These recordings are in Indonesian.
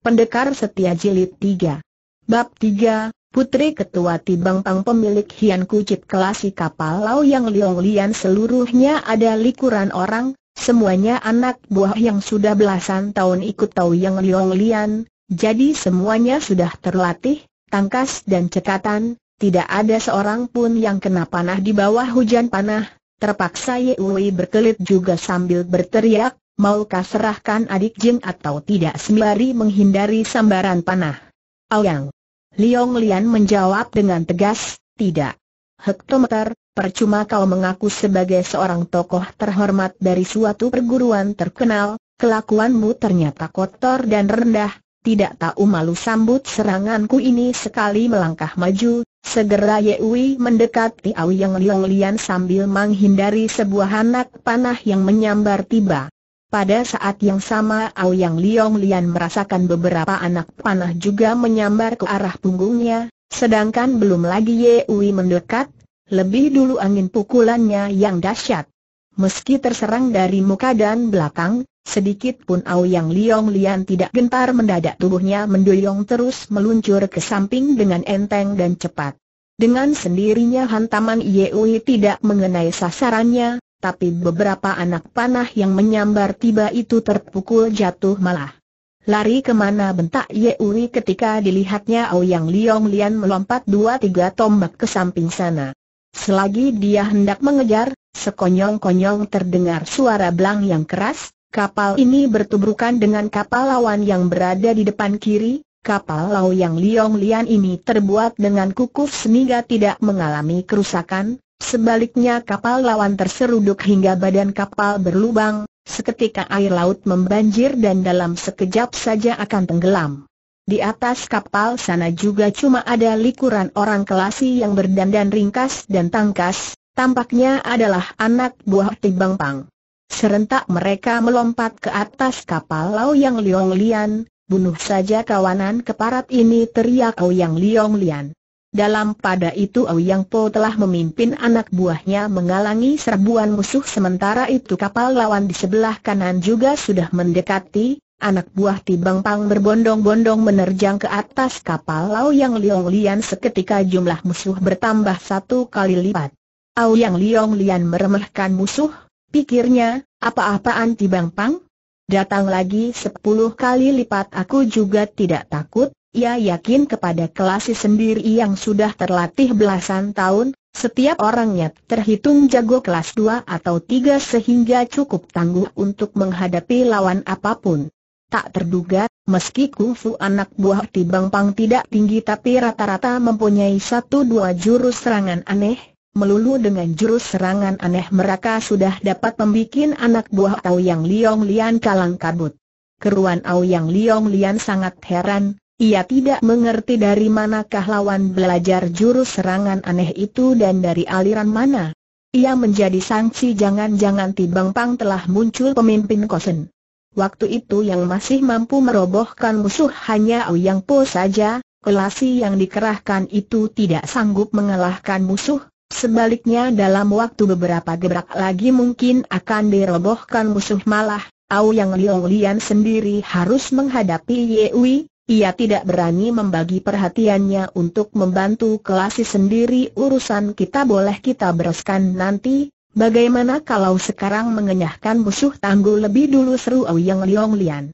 Pendekar Setia Jilid 3 Bab 3, Putri Ketua Tibang Pang pemilik Hian Kucip Kelasi Kapal Lau yang Liong Lian seluruhnya ada likuran orang, semuanya anak buah yang sudah belasan tahun ikut tahu yang Liong Lian, jadi semuanya sudah terlatih, tangkas dan cekatan, tidak ada seorang pun yang kena panah di bawah hujan panah, terpaksa Yui berkelit juga sambil berteriak, maukah serahkan adik Jin atau tidak sembari menghindari sambaran panah? Aoyang. Liong Lian menjawab dengan tegas, tidak. Hektometer, percuma kau mengaku sebagai seorang tokoh terhormat dari suatu perguruan terkenal, kelakuanmu ternyata kotor dan rendah, tidak tahu malu sambut seranganku ini sekali melangkah maju, segera Yewi mendekati Aoyang yang Lian sambil menghindari sebuah anak panah yang menyambar tiba. Pada saat yang sama Aoyang Liong Lian merasakan beberapa anak panah juga menyambar ke arah punggungnya, sedangkan belum lagi Ye Ui mendekat, lebih dulu angin pukulannya yang dahsyat. Meski terserang dari muka dan belakang, sedikit pun Aoyang Liong Lian tidak gentar mendadak tubuhnya mendoyong terus meluncur ke samping dengan enteng dan cepat. Dengan sendirinya hantaman Ye Ui tidak mengenai sasarannya, tapi beberapa anak panah yang menyambar tiba itu terpukul jatuh malah. Lari kemana bentak Yeuri ketika dilihatnya Yang Liong Lian melompat dua tiga tombak ke samping sana. Selagi dia hendak mengejar, sekonyong-konyong terdengar suara belang yang keras, kapal ini bertubrukan dengan kapal lawan yang berada di depan kiri, kapal Yang Liong Lian ini terbuat dengan kukuf sehingga tidak mengalami kerusakan, Sebaliknya kapal lawan terseruduk hingga badan kapal berlubang, seketika air laut membanjir dan dalam sekejap saja akan tenggelam. Di atas kapal sana juga cuma ada likuran orang kelasi yang berdandan ringkas dan tangkas, tampaknya adalah anak buah Tibang Pang. Serentak mereka melompat ke atas kapal Lau Yang Liong Lian, bunuh saja kawanan keparat ini teriak Lau Yang Liong Lian. Dalam pada itu Ouyang Po telah memimpin anak buahnya mengalangi serbuan musuh sementara itu kapal lawan di sebelah kanan juga sudah mendekati, anak buah Tibang Pang berbondong-bondong menerjang ke atas kapal yang Liong Lian seketika jumlah musuh bertambah satu kali lipat. Ouyang Liong Lian meremehkan musuh, pikirnya, apa-apaan Tibang Pang? Datang lagi sepuluh kali lipat aku juga tidak takut, ia yakin kepada kelasi sendiri yang sudah terlatih belasan tahun, setiap orangnya terhitung jago kelas 2 atau 3 sehingga cukup tangguh untuk menghadapi lawan apapun. Tak terduga, meski kungfu anak buah Tibang Pang tidak tinggi tapi rata-rata mempunyai satu dua jurus serangan aneh, melulu dengan jurus serangan aneh mereka sudah dapat membuat anak buah Aoyang Yang Liong Lian kalang kabut. Keruan Aoyang Yang Liong Lian sangat heran, ia tidak mengerti dari manakah lawan belajar jurus serangan aneh itu dan dari aliran mana. Ia menjadi sanksi, jangan-jangan Tibang Pang telah muncul pemimpin kosen. Waktu itu yang masih mampu merobohkan musuh hanya Ouyang Po saja, kelasi yang dikerahkan itu tidak sanggup mengalahkan musuh, sebaliknya dalam waktu beberapa gebrak lagi mungkin akan dirobohkan musuh malah, Ouyang Liong Lian sendiri harus menghadapi Yewi, ia tidak berani membagi perhatiannya untuk membantu kelasi sendiri urusan kita boleh kita bereskan nanti, bagaimana kalau sekarang mengenyahkan musuh tangguh lebih dulu seru Yang Liong Lian.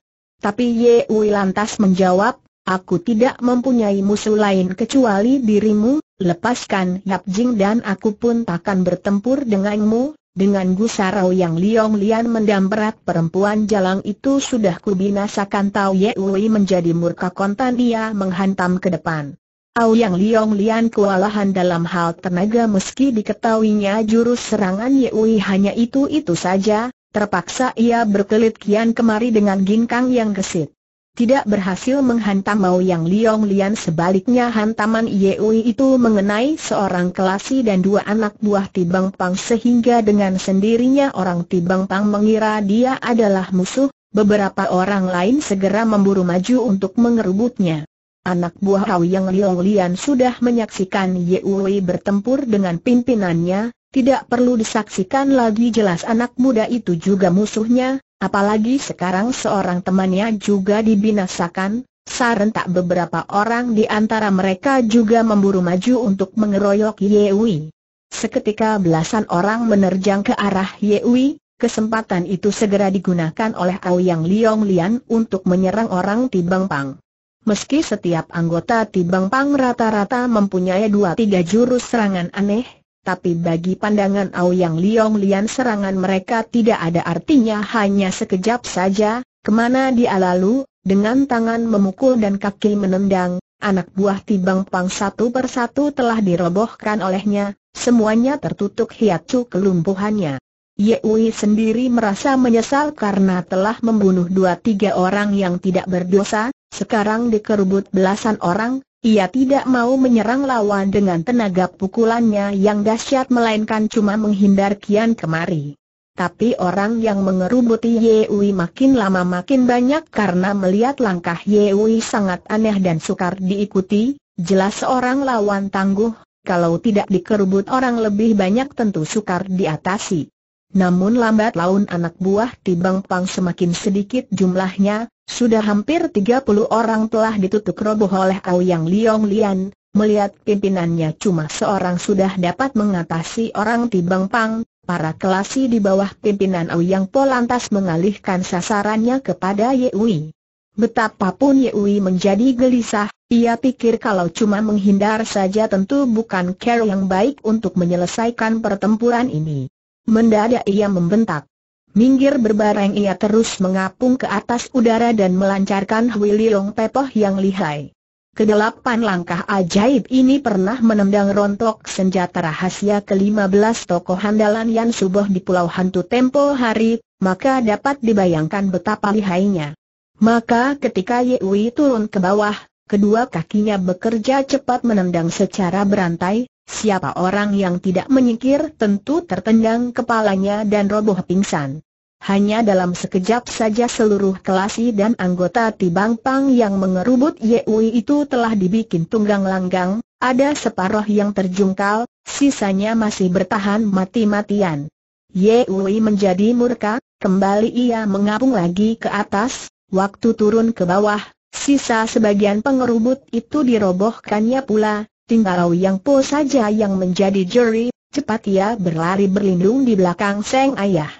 Tapi Ye Ui lantas menjawab, aku tidak mempunyai musuh lain kecuali dirimu, lepaskan Yap Jing dan aku pun takkan bertempur denganmu, dengan gusarau yang Liong Lian mendamperat perempuan jalang itu sudah kubinasakan Tau Ye Ui menjadi murka kontan ia menghantam ke depan. Au yang Liong Lian kewalahan dalam hal tenaga meski diketahuinya jurus serangan Ye Ui hanya itu-itu saja, terpaksa ia berkelit kian kemari dengan ginkang yang gesit tidak berhasil menghantam Mao Yang Liong Lian sebaliknya hantaman Yeui itu mengenai seorang kelasi dan dua anak buah Tibang Pang sehingga dengan sendirinya orang Tibang Pang mengira dia adalah musuh, beberapa orang lain segera memburu maju untuk mengerubutnya. Anak buah Hao Yang Liong Lian sudah menyaksikan Yeui bertempur dengan pimpinannya, tidak perlu disaksikan lagi jelas anak muda itu juga musuhnya, Apalagi sekarang seorang temannya juga dibinasakan, tak beberapa orang di antara mereka juga memburu maju untuk mengeroyok Yewi. Seketika belasan orang menerjang ke arah Yewi, kesempatan itu segera digunakan oleh Aoyang Liong Lian untuk menyerang orang Tibang Pang. Meski setiap anggota Tibang Pang rata-rata mempunyai dua tiga jurus serangan aneh, tapi bagi pandangan Yang Liong Lian serangan mereka tidak ada artinya hanya sekejap saja, kemana dia lalu, dengan tangan memukul dan kaki menendang, anak buah Tibang Pang satu persatu telah dirobohkan olehnya, semuanya tertutup hiacu kelumpuhannya. Ye Yewi sendiri merasa menyesal karena telah membunuh dua tiga orang yang tidak berdosa, sekarang dikerubut belasan orang, ia tidak mau menyerang lawan dengan tenaga pukulannya yang dahsyat melainkan cuma menghindar kian kemari. Tapi orang yang mengerubuti Yewi makin lama makin banyak karena melihat langkah Yewi sangat aneh dan sukar diikuti, jelas seorang lawan tangguh, kalau tidak dikerubut orang lebih banyak tentu sukar diatasi. Namun lambat laun anak buah Tibang Pang semakin sedikit jumlahnya, sudah hampir 30 orang telah ditutup roboh oleh Aoyang Liong Lian, melihat pimpinannya cuma seorang sudah dapat mengatasi orang Tibang Pang, para kelasi di bawah pimpinan Aoyang Po lantas mengalihkan sasarannya kepada Yewi. Betapapun Wei menjadi gelisah, ia pikir kalau cuma menghindar saja tentu bukan cara yang baik untuk menyelesaikan pertempuran ini. Mendadak ia membentak, Minggir berbareng ia terus mengapung ke atas udara dan melancarkan Hui Liong Pepoh yang lihai. Kedelapan langkah ajaib ini pernah menendang rontok senjata rahasia ke-15 tokoh handalan yang subuh di Pulau Hantu Tempo Hari, maka dapat dibayangkan betapa lihainya. Maka ketika Yewi turun ke bawah, kedua kakinya bekerja cepat menendang secara berantai, siapa orang yang tidak menyingkir tentu tertendang kepalanya dan roboh pingsan. Hanya dalam sekejap saja seluruh kelasi dan anggota Tibang Pang yang mengerubut Wei itu telah dibikin tunggang langgang, ada separuh yang terjungkal, sisanya masih bertahan mati-matian. Wei menjadi murka, kembali ia mengapung lagi ke atas, waktu turun ke bawah, sisa sebagian pengerubut itu dirobohkannya pula, tinggal yang po saja yang menjadi juri, cepat ia berlari berlindung di belakang seng ayah.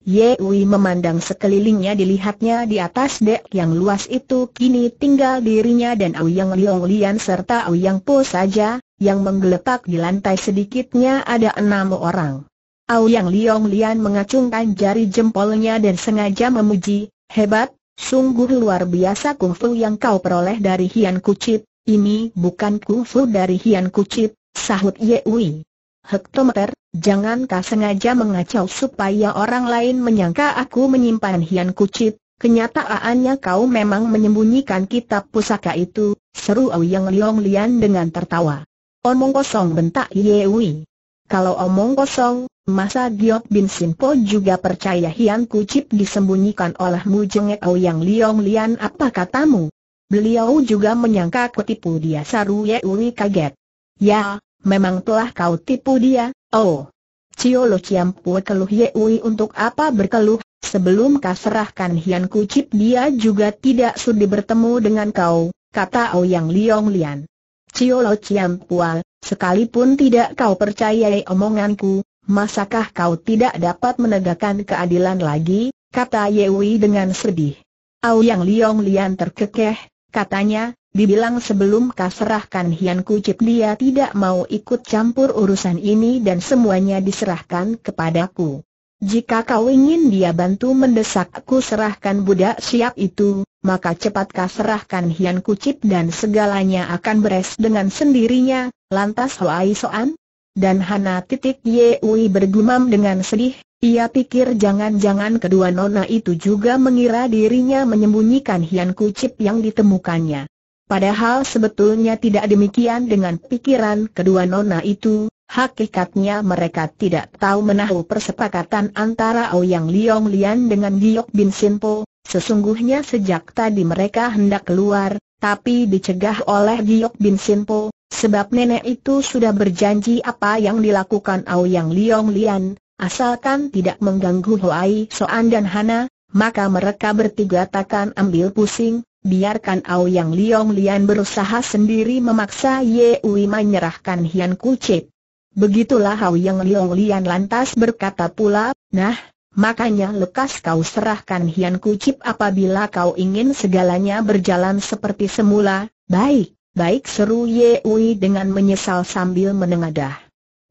Ye Wei memandang sekelilingnya dilihatnya di atas dek yang luas itu kini tinggal dirinya dan Auyang Liong Lian serta Auyang Po saja, yang menggeletak di lantai sedikitnya ada enam orang. Auyang Liong Lian mengacungkan jari jempolnya dan sengaja memuji, hebat, sungguh luar biasa kungfu yang kau peroleh dari Hian Kucit, ini bukan kungfu dari Hian Kucit, sahut Ye Wei. Hektometer, jangankah sengaja mengacau supaya orang lain menyangka aku menyimpan hian kucit, kenyataannya kau memang menyembunyikan kitab pusaka itu, seru Yang Liong Lian dengan tertawa. Omong kosong bentak Yewi. Kalau omong kosong, masa Giok Bin Sinpo juga percaya hian kucit disembunyikan olehmu jengek Yang Liong Lian apa katamu? Beliau juga menyangka kutipu dia saru Yewi kaget. Ya, Memang telah kau tipu dia, oh. Ciolo Ciampu keluh Yeui untuk apa berkeluh, sebelum kau serahkan Hian Kucip dia juga tidak sudi bertemu dengan kau, kata yang Liong Lian. Ciolo Ciampual, sekalipun tidak kau percayai omonganku, masakah kau tidak dapat menegakkan keadilan lagi, kata Yewi dengan sedih. Yang Liong Lian terkekeh, katanya, dibilang sebelum kau serahkan Hian Kucip dia tidak mau ikut campur urusan ini dan semuanya diserahkan kepadaku. Jika kau ingin dia bantu mendesakku serahkan budak siap itu, maka cepat kau serahkan Hian Kucip dan segalanya akan beres dengan sendirinya, lantas Hoai Soan, dan Hana titik Yui bergumam dengan sedih, ia pikir jangan-jangan kedua nona itu juga mengira dirinya menyembunyikan hian kucip yang ditemukannya. Padahal sebetulnya tidak demikian dengan pikiran kedua nona itu, hakikatnya mereka tidak tahu menahu persepakatan antara Ouyang Liong Lian dengan Giok Bin Sinpo, sesungguhnya sejak tadi mereka hendak keluar, tapi dicegah oleh Giok Bin Sinpo, Sebab nenek itu sudah berjanji apa yang dilakukan Yang Liong Lian, asalkan tidak mengganggu Huai, Soan dan Hana, maka mereka bertiga takkan ambil pusing, biarkan Yang Liong Lian berusaha sendiri memaksa Ye Ui menyerahkan Hian Kucip. Begitulah Yang Liong Lian lantas berkata pula, nah, Makanya lekas kau serahkan Hian Kucip apabila kau ingin segalanya berjalan seperti semula, baik. Baik seru Ye Ui dengan menyesal sambil menengadah.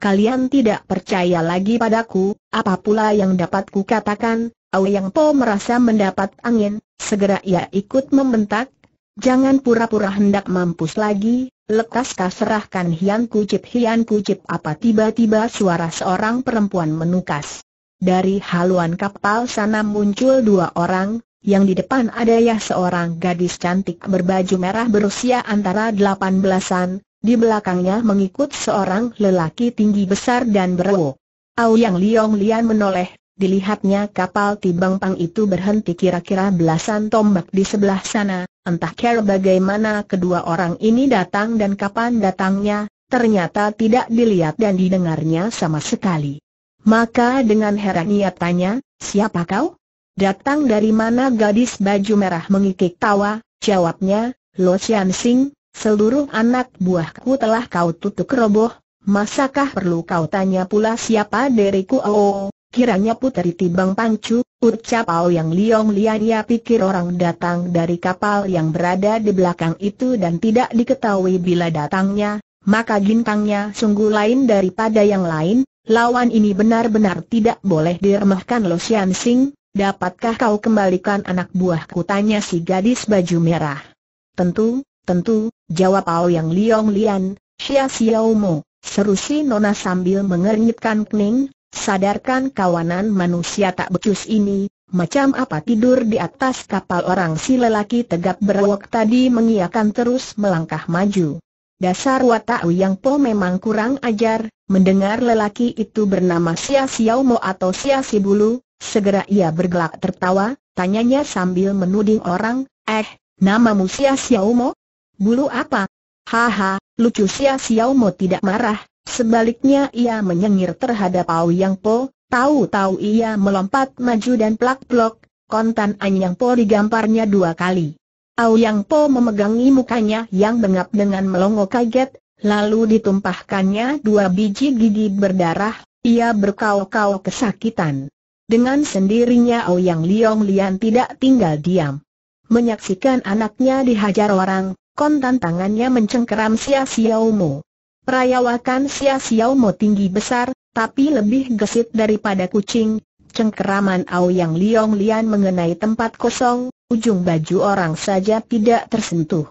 Kalian tidak percaya lagi padaku, apa pula yang dapat kukatakan, Yang Po merasa mendapat angin, segera ia ikut membentak, Jangan pura-pura hendak mampus lagi, lekas kau serahkan hian kucip hian kucip apa tiba-tiba suara seorang perempuan menukas. Dari haluan kapal sana muncul dua orang, yang di depan ada ya seorang gadis cantik berbaju merah berusia antara 18-an, di belakangnya mengikut seorang lelaki tinggi besar dan berwo. Au Yang Liong Lian menoleh, dilihatnya kapal Tibang Pang itu berhenti kira-kira belasan tombak di sebelah sana, entah kira bagaimana kedua orang ini datang dan kapan datangnya, ternyata tidak dilihat dan didengarnya sama sekali. Maka dengan heran ia tanya, siapa kau? Datang dari mana gadis baju merah mengikik tawa, jawabnya, Lo Sian Sing, seluruh anak buahku telah kau tutup roboh, masakah perlu kau tanya pula siapa diriku oh, kiranya puteri tibang pancu, ucap Ao yang liong lianya pikir orang datang dari kapal yang berada di belakang itu dan tidak diketahui bila datangnya, maka gintangnya sungguh lain daripada yang lain, lawan ini benar-benar tidak boleh diremehkan Lo Sian Sing, Dapatkah kau kembalikan anak buahku? Tanya si gadis baju merah. Tentu, tentu, jawab Ao Yang Liong Lian, Xia Mo, seru si Nona sambil mengernyitkan kening, sadarkan kawanan manusia tak becus ini, macam apa tidur di atas kapal orang si lelaki tegap berwok tadi mengiakan terus melangkah maju. Dasar watak yang po memang kurang ajar, mendengar lelaki itu bernama Sia Mo atau Sia Bulu, Segera ia bergelak tertawa, tanyanya sambil menuding orang, eh, nama namamu Sia mo, Bulu apa? Haha, lucu Sia mo tidak marah, sebaliknya ia menyengir terhadap Au Yang Po, tahu-tahu ia melompat maju dan plak-plok, kontan An Yang Po digamparnya dua kali. Au Yang Po memegangi mukanya yang bengap dengan melongo kaget, lalu ditumpahkannya dua biji gigi berdarah, ia berkau-kau kesakitan. Dengan sendirinya Ouyang Liong Lian tidak tinggal diam. Menyaksikan anaknya dihajar orang, kontan tangannya mencengkeram Sia Xiaomo. Perayawakan Sia Xiaomo tinggi besar, tapi lebih gesit daripada kucing. Cengkeraman Ouyang Liong Lian mengenai tempat kosong, ujung baju orang saja tidak tersentuh.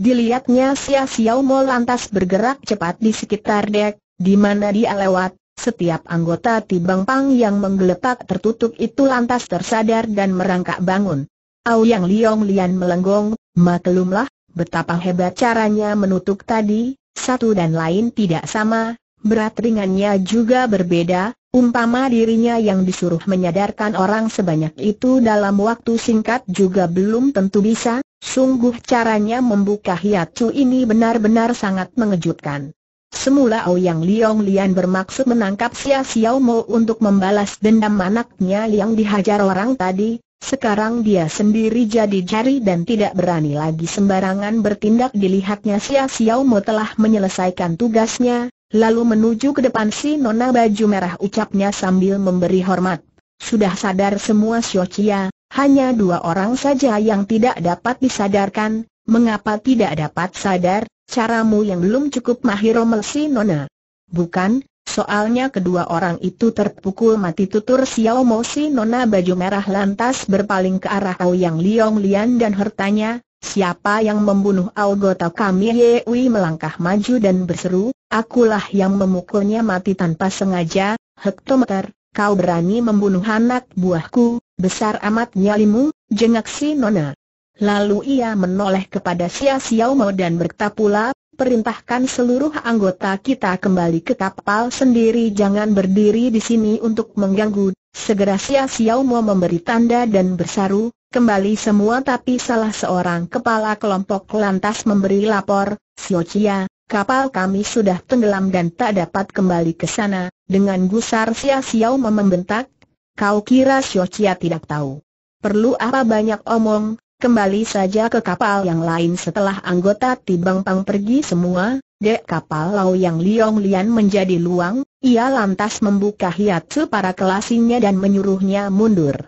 Dilihatnya Sia Xiaomo lantas bergerak cepat di sekitar dek, di mana dia lewat, setiap anggota Tibang Pang yang menggeletak tertutup itu lantas tersadar dan merangkak bangun. Au Yang Liong Lian melenggong, maklumlah, betapa hebat caranya menutup tadi, satu dan lain tidak sama, berat ringannya juga berbeda, umpama dirinya yang disuruh menyadarkan orang sebanyak itu dalam waktu singkat juga belum tentu bisa, sungguh caranya membuka hiat ini benar-benar sangat mengejutkan. Semula Ouyang Liong Lian bermaksud menangkap Sia Xiao Mo untuk membalas dendam anaknya yang dihajar orang tadi, sekarang dia sendiri jadi jari dan tidak berani lagi sembarangan bertindak dilihatnya Sia Xiao Mo telah menyelesaikan tugasnya, lalu menuju ke depan si Nona Baju Merah ucapnya sambil memberi hormat. Sudah sadar semua Xiao Chia, hanya dua orang saja yang tidak dapat disadarkan, mengapa tidak dapat sadar, caramu yang belum cukup mahir Melsi Nona. Bukan, soalnya kedua orang itu terpukul mati tutur Xiao Mo si Nona baju merah lantas berpaling ke arah Ao Yang Liong Lian dan hertanya, siapa yang membunuh Algota kami Yewi melangkah maju dan berseru, akulah yang memukulnya mati tanpa sengaja, hektometer, kau berani membunuh anak buahku, besar amat nyalimu, jengak si Nona. Lalu ia menoleh kepada Xia Xiaomo dan bertapula, perintahkan seluruh anggota kita kembali ke kapal sendiri jangan berdiri di sini untuk mengganggu. Segera Xia Xiaomo memberi tanda dan bersaru, kembali semua tapi salah seorang kepala kelompok lantas memberi lapor, Xio Chia, kapal kami sudah tenggelam dan tak dapat kembali ke sana, dengan gusar Xia Xiaomo membentak, kau kira Xio Chia tidak tahu. Perlu apa banyak omong, Kembali saja ke kapal yang lain setelah anggota Tibang Pang pergi semua, dek kapal Lau Yang Liong Lian menjadi luang, ia lantas membuka hiatsu para kelasinya dan menyuruhnya mundur.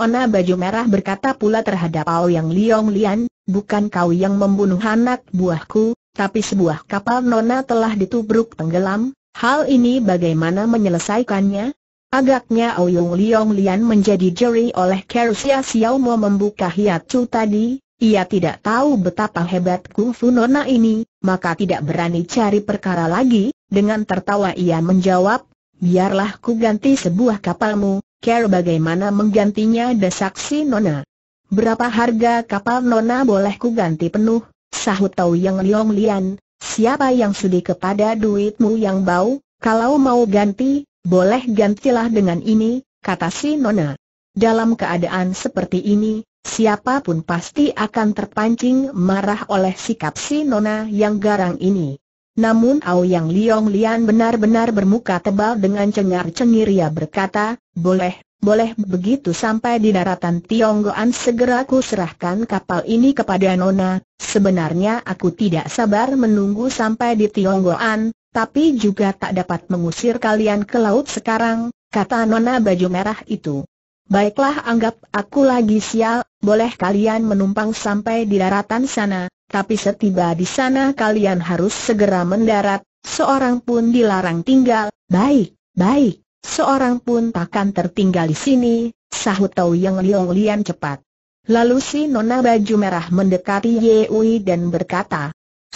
Ona baju merah berkata pula terhadap Lau Yang Liong Lian, bukan kau yang membunuh anak buahku, tapi sebuah kapal nona telah ditubruk tenggelam, hal ini bagaimana menyelesaikannya? Agaknya Oyung Liong Lian menjadi juri oleh Kerusia Mo membuka Chu tadi, ia tidak tahu betapa hebat kungfu nona ini, maka tidak berani cari perkara lagi, dengan tertawa ia menjawab, biarlah ku ganti sebuah kapalmu, Ker bagaimana menggantinya desak si nona. Berapa harga kapal nona boleh ku ganti penuh, sahut Tau Yang Liong Lian, siapa yang sudi kepada duitmu yang bau, kalau mau ganti, boleh gantilah dengan ini, kata si Nona. Dalam keadaan seperti ini, siapapun pasti akan terpancing marah oleh sikap si Nona yang garang ini. Namun Ao Yang Liong Lian benar-benar bermuka tebal dengan cengar-cengir ia berkata, boleh, boleh begitu sampai di daratan Tionggoan segera ku serahkan kapal ini kepada Nona, sebenarnya aku tidak sabar menunggu sampai di Tionggoan, tapi juga tak dapat mengusir kalian ke laut sekarang, kata nona baju merah itu. Baiklah anggap aku lagi sial, boleh kalian menumpang sampai di daratan sana, tapi setiba di sana kalian harus segera mendarat, seorang pun dilarang tinggal, baik, baik, seorang pun takkan tertinggal di sini, sahut Tau Yang liong Lian cepat. Lalu si nona baju merah mendekati Yehui dan berkata,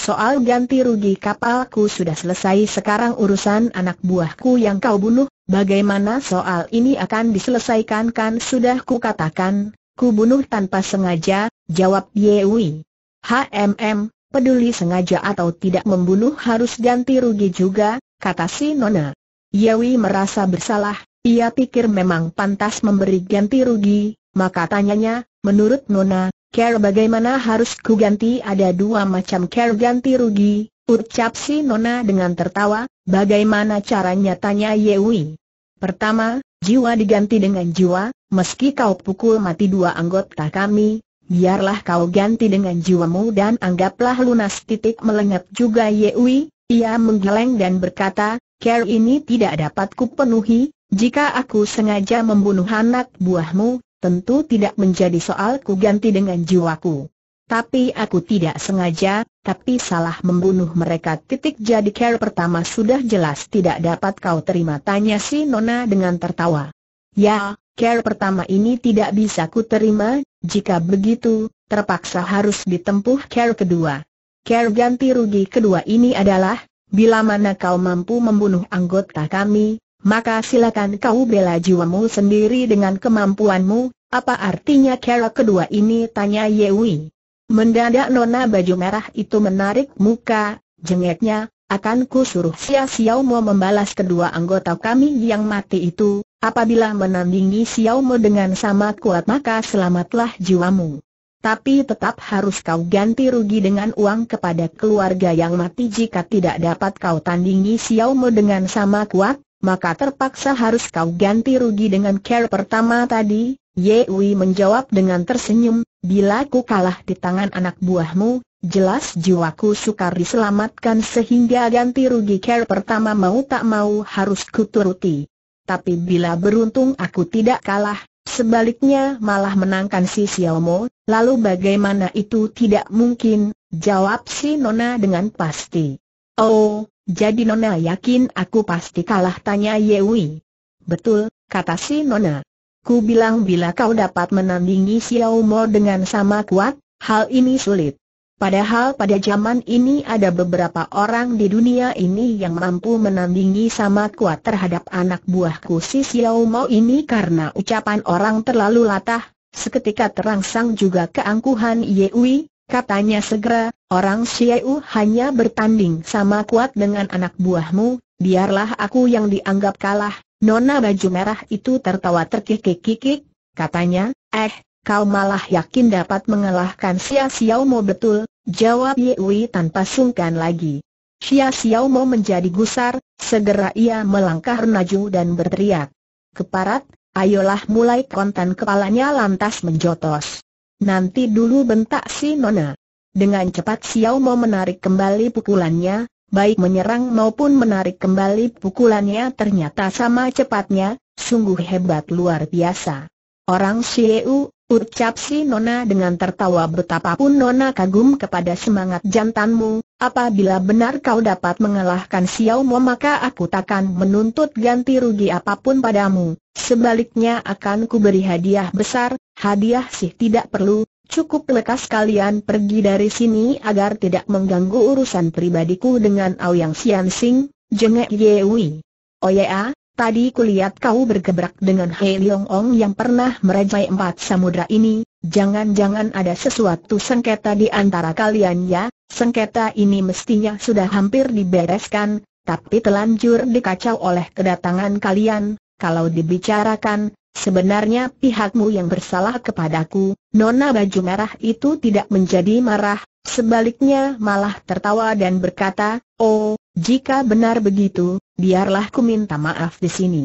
Soal ganti rugi kapalku sudah selesai sekarang urusan anak buahku yang kau bunuh, bagaimana soal ini akan diselesaikan kan sudah ku katakan, ku bunuh tanpa sengaja, jawab Yewi. HMM, peduli sengaja atau tidak membunuh harus ganti rugi juga, kata si Nona. Yewi merasa bersalah, ia pikir memang pantas memberi ganti rugi, maka tanyanya, menurut Nona, Care bagaimana harus kuganti ada dua macam care ganti rugi, ucap si Nona dengan tertawa, bagaimana caranya tanya Yewi. Pertama, jiwa diganti dengan jiwa, meski kau pukul mati dua anggota kami, biarlah kau ganti dengan jiwamu dan anggaplah lunas titik melengap juga Yewi, ia menggeleng dan berkata, care ini tidak dapat kupenuhi, jika aku sengaja membunuh anak buahmu, tentu tidak menjadi soal ku ganti dengan jiwaku. Tapi aku tidak sengaja, tapi salah membunuh mereka titik jadi care pertama sudah jelas tidak dapat kau terima tanya si Nona dengan tertawa. Ya, care pertama ini tidak bisa ku terima, jika begitu, terpaksa harus ditempuh care kedua. Care ganti rugi kedua ini adalah, bila mana kau mampu membunuh anggota kami, maka silakan kau bela jiwamu sendiri dengan kemampuanmu, apa artinya cara kedua ini tanya Yewi. Mendadak nona baju merah itu menarik muka, jengeknya, akan ku suruh Sia Xiaomo membalas kedua anggota kami yang mati itu, apabila menandingi Xiaomo dengan sama kuat maka selamatlah jiwamu. Tapi tetap harus kau ganti rugi dengan uang kepada keluarga yang mati jika tidak dapat kau tandingi Xiaomo dengan sama kuat, maka terpaksa harus kau ganti rugi dengan care pertama tadi, Ye Wei menjawab dengan tersenyum, bila ku kalah di tangan anak buahmu, jelas jiwaku sukar diselamatkan sehingga ganti rugi care pertama mau tak mau harus kuturuti. Tapi bila beruntung aku tidak kalah, sebaliknya malah menangkan si Xiao Mo, lalu bagaimana itu tidak mungkin, jawab si Nona dengan pasti. Oh, jadi Nona yakin aku pasti kalah tanya Yewi. Betul, kata si Nona. Ku bilang bila kau dapat menandingi Xiao Mo dengan sama kuat, hal ini sulit. Padahal pada zaman ini ada beberapa orang di dunia ini yang mampu menandingi sama kuat terhadap anak buahku si Xiao Mo ini karena ucapan orang terlalu latah, seketika terangsang juga keangkuhan Yewi, Katanya segera, orang Xiu hanya bertanding sama kuat dengan anak buahmu, biarlah aku yang dianggap kalah. Nona baju merah itu tertawa terkikik-kikik, katanya, eh, kau malah yakin dapat mengalahkan Xia Xiao Mo betul, jawab Wei tanpa sungkan lagi. Xia Xiao Mo menjadi gusar, segera ia melangkah maju dan berteriak. Keparat, ayolah mulai konten kepalanya lantas menjotos. Nanti dulu bentak si Nona. Dengan cepat Xiao Mo menarik kembali pukulannya, baik menyerang maupun menarik kembali pukulannya ternyata sama cepatnya, sungguh hebat luar biasa. Orang Xiu, Ucap si Nona dengan tertawa betapapun Nona kagum kepada semangat jantanmu, apabila benar kau dapat mengalahkan Xiao Mo maka aku takkan menuntut ganti rugi apapun padamu, sebaliknya akan kuberi hadiah besar, hadiah sih tidak perlu, cukup lekas kalian pergi dari sini agar tidak mengganggu urusan pribadiku dengan Aoyang Xian Sing, jengek Wei. Oh ya, Tadi kulihat kau bergebrak dengan Hei Leong Ong yang pernah merajai empat samudra ini, jangan-jangan ada sesuatu sengketa di antara kalian ya, sengketa ini mestinya sudah hampir dibereskan, tapi telanjur dikacau oleh kedatangan kalian, kalau dibicarakan, sebenarnya pihakmu yang bersalah kepadaku, Nona Baju Merah itu tidak menjadi marah, sebaliknya malah tertawa dan berkata, Oh, jika benar begitu, biarlah ku minta maaf di sini.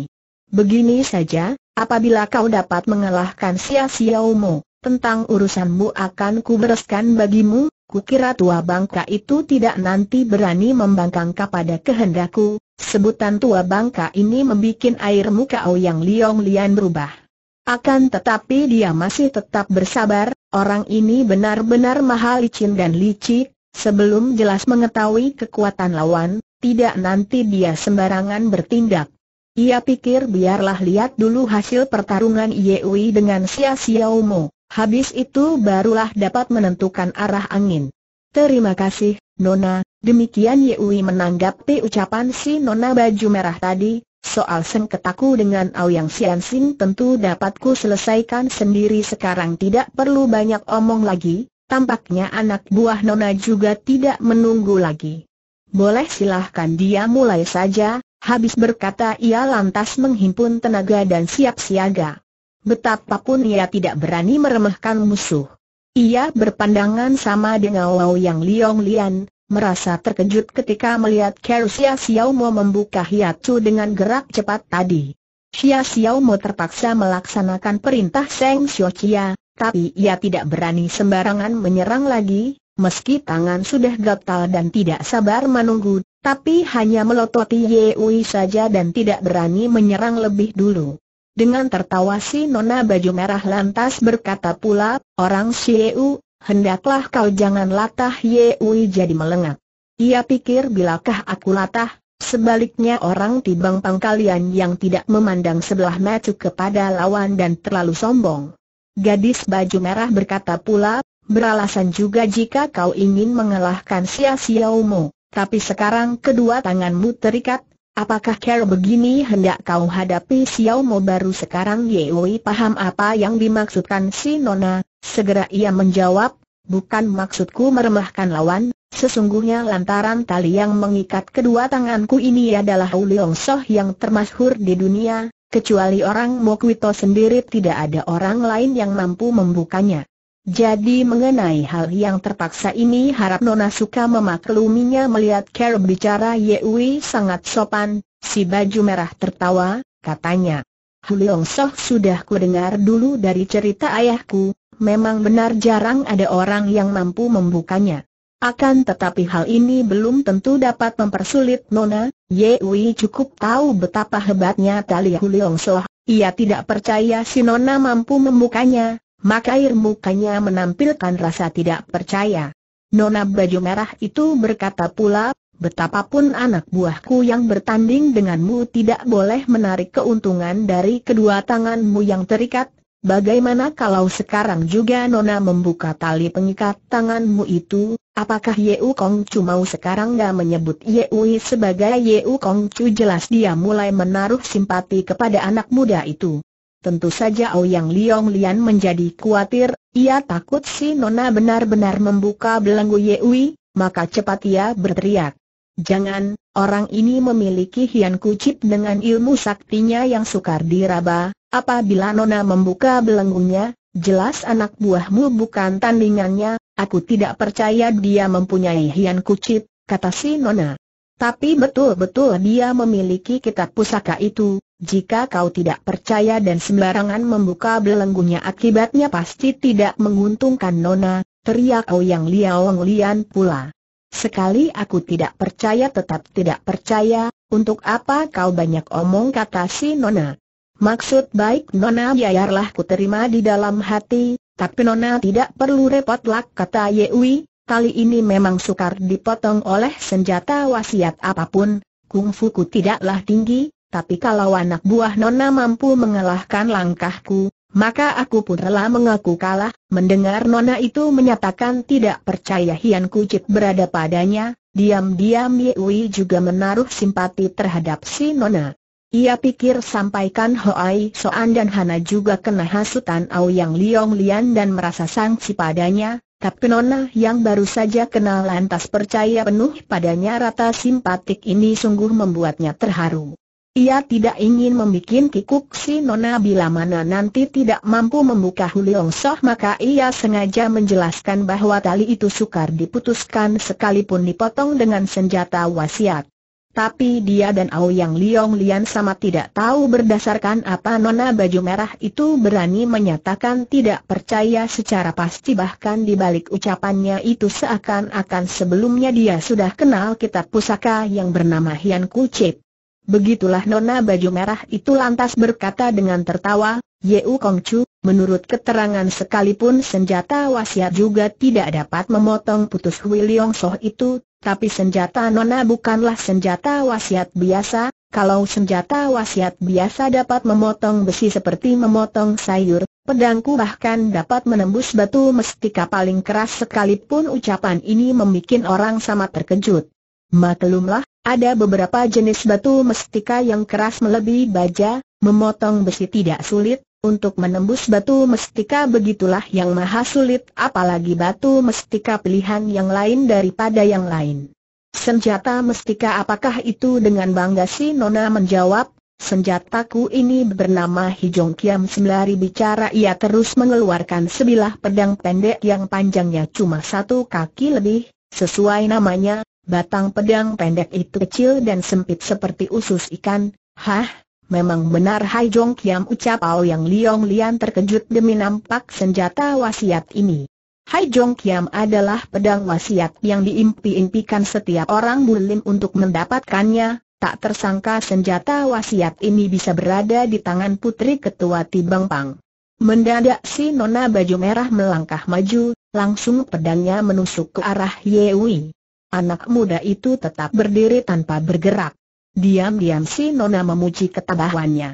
Begini saja, apabila kau dapat mengalahkan Sia siaumu tentang urusanmu akan ku bereskan bagimu, kukira tua bangka itu tidak nanti berani membangkang kepada kehendakku, sebutan tua bangka ini membuat air muka Yang Liong Lian berubah. Akan tetapi dia masih tetap bersabar, orang ini benar-benar mahal licin dan licik, Sebelum jelas mengetahui kekuatan lawan, tidak nanti dia sembarangan bertindak. Ia pikir biarlah lihat dulu hasil pertarungan Yewi dengan Xia Xiaomo, habis itu barulah dapat menentukan arah angin. Terima kasih, Nona. Demikian Yewi menanggapi ucapan si Nona baju merah tadi, soal sengketaku dengan Aoyang Siansing tentu dapatku selesaikan sendiri sekarang tidak perlu banyak omong lagi, Tampaknya anak buah Nona juga tidak menunggu lagi. Boleh silahkan dia mulai saja, habis berkata ia lantas menghimpun tenaga dan siap siaga. Betapapun ia tidak berani meremehkan musuh. Ia berpandangan sama dengan Wau Yang Liong Lian, merasa terkejut ketika melihat Kerusia Xiaomo membuka hiatu dengan gerak cepat tadi. Xia Mo terpaksa melaksanakan perintah Seng Xiaoqia, tapi ia tidak berani sembarangan menyerang lagi, meski tangan sudah gatal dan tidak sabar menunggu, tapi hanya melototi Yeui saja dan tidak berani menyerang lebih dulu. Dengan tertawa si nona baju merah lantas berkata pula, orang si Yewi, hendaklah kau jangan latah Yeui jadi melengak. Ia pikir bilakah aku latah, Sebaliknya orang tibang pangkalian yang tidak memandang sebelah mata kepada lawan dan terlalu sombong. Gadis baju merah berkata pula, beralasan juga jika kau ingin mengalahkan Sia Xiaomo, tapi sekarang kedua tanganmu terikat, apakah kau begini hendak kau hadapi Xiaomo baru sekarang Ye Wei paham apa yang dimaksudkan si Nona, segera ia menjawab, bukan maksudku meremahkan lawan, Sesungguhnya lantaran tali yang mengikat kedua tanganku ini adalah Uliong Soh yang termasyhur di dunia, Kecuali orang Mokwito sendiri tidak ada orang lain yang mampu membukanya. Jadi mengenai hal yang terpaksa ini harap Nona suka memakluminya melihat Carol bicara Yewi sangat sopan, si baju merah tertawa, katanya. Huliong Soh sudah ku dengar dulu dari cerita ayahku, memang benar jarang ada orang yang mampu membukanya. Akan tetapi hal ini belum tentu dapat mempersulit Nona, Ye Wei cukup tahu betapa hebatnya tali Huliong Soh, ia tidak percaya si Nona mampu membukanya, maka air mukanya menampilkan rasa tidak percaya. Nona baju merah itu berkata pula, betapapun anak buahku yang bertanding denganmu tidak boleh menarik keuntungan dari kedua tanganmu yang terikat, Bagaimana kalau sekarang juga Nona membuka tali pengikat tanganmu itu, Apakah Yeu Kong Chu mau sekarang gak menyebut Yeu sebagai Yeu Kong Chu jelas dia mulai menaruh simpati kepada anak muda itu. Tentu saja Yang Liong Lian menjadi khawatir, ia takut si Nona benar-benar membuka belenggu Yewi, maka cepat ia berteriak. Jangan, orang ini memiliki hian kucip dengan ilmu saktinya yang sukar diraba, apabila Nona membuka belenggunya, jelas anak buahmu bukan tandingannya, Aku tidak percaya dia mempunyai hian kucit, kata si Nona. Tapi betul-betul dia memiliki kitab pusaka itu, jika kau tidak percaya dan sembarangan membuka belenggunya akibatnya pasti tidak menguntungkan Nona, teriak yang Liaong Lian pula. Sekali aku tidak percaya tetap tidak percaya, untuk apa kau banyak omong kata si Nona. Maksud baik Nona biarlah ku terima di dalam hati, tapi Nona tidak perlu repot lah, kata Yewi, Kali ini memang sukar dipotong oleh senjata wasiat apapun, ku tidaklah tinggi, tapi kalau anak buah Nona mampu mengalahkan langkahku, maka aku pun rela mengaku kalah, mendengar Nona itu menyatakan tidak percaya Hian kucip berada padanya, diam-diam Yewi juga menaruh simpati terhadap si Nona. Ia pikir sampaikan Hoai Soan dan Hana juga kena hasutan Yang Liong Lian dan merasa sangsi padanya, tapi Nona yang baru saja kenal lantas percaya penuh padanya rata simpatik ini sungguh membuatnya terharu. Ia tidak ingin membuat kikuk si Nona bila mana nanti tidak mampu membuka Huliong Soh maka ia sengaja menjelaskan bahwa tali itu sukar diputuskan sekalipun dipotong dengan senjata wasiat. Tapi dia dan yang Liong Lian sama tidak tahu berdasarkan apa nona baju merah itu berani menyatakan tidak percaya secara pasti bahkan di balik ucapannya itu seakan-akan sebelumnya dia sudah kenal kitab pusaka yang bernama Hian Kucip. Begitulah nona baju merah itu lantas berkata dengan tertawa, Yeu Kong Chu. menurut keterangan sekalipun senjata wasiat juga tidak dapat memotong putus Liong Soh itu, tapi senjata Nona bukanlah senjata wasiat biasa, kalau senjata wasiat biasa dapat memotong besi seperti memotong sayur, pedangku bahkan dapat menembus batu mestika paling keras sekalipun ucapan ini membuat orang sama terkejut. Maklumlah, ada beberapa jenis batu mestika yang keras melebihi baja, memotong besi tidak sulit, untuk menembus batu mestika begitulah yang maha sulit apalagi batu mestika pilihan yang lain daripada yang lain. Senjata mestika apakah itu dengan bangga si Nona menjawab, senjataku ini bernama Hijong Kiam bicara ia terus mengeluarkan sebilah pedang pendek yang panjangnya cuma satu kaki lebih, sesuai namanya, batang pedang pendek itu kecil dan sempit seperti usus ikan, hah? Memang benar Hai Jong Kiam ucap Ao Yang Liong Lian terkejut demi nampak senjata wasiat ini. Hai Jong Kiam adalah pedang wasiat yang diimpi-impikan setiap orang bulim untuk mendapatkannya, tak tersangka senjata wasiat ini bisa berada di tangan putri ketua Tibang Pang. Mendadak si nona baju merah melangkah maju, langsung pedangnya menusuk ke arah Yewi. Anak muda itu tetap berdiri tanpa bergerak. Diam-diam si Nona memuji ketabahannya.